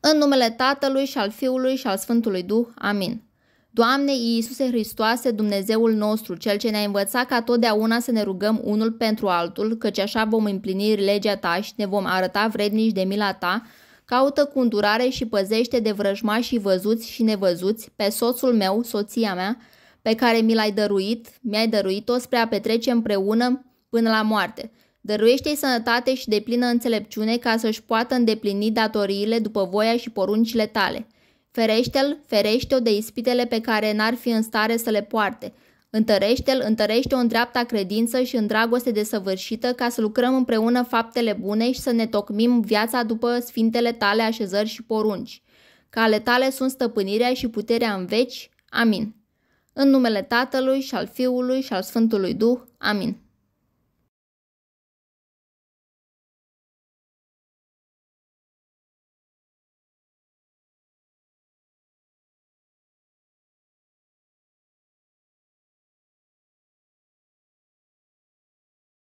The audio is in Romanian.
În numele Tatălui și al Fiului și al Sfântului Duh. Amin. Doamne Iisuse Hristoase, Dumnezeul nostru, Cel ce ne-a învățat ca totdeauna să ne rugăm unul pentru altul, căci așa vom împlini legea Ta și ne vom arăta vrednici de mila Ta, caută cu îndurare și păzește de vrăjmașii văzuți și nevăzuți pe soțul meu, soția mea, pe care mi l-ai dăruit, mi-ai dăruit-o spre a petrece împreună până la moarte – Dăruiește-i sănătate și plină înțelepciune ca să-și poată îndeplini datoriile după voia și poruncile tale. Ferește-l, ferește-o de ispitele pe care n-ar fi în stare să le poarte. Întărește-l, întărește-o în dreapta credință și în dragoste desăvârșită ca să lucrăm împreună faptele bune și să ne tocmim viața după sfintele tale așezări și porunci. Cale ale tale sunt stăpânirea și puterea în veci. Amin. În numele Tatălui și al Fiului și al Sfântului Duh. Amin.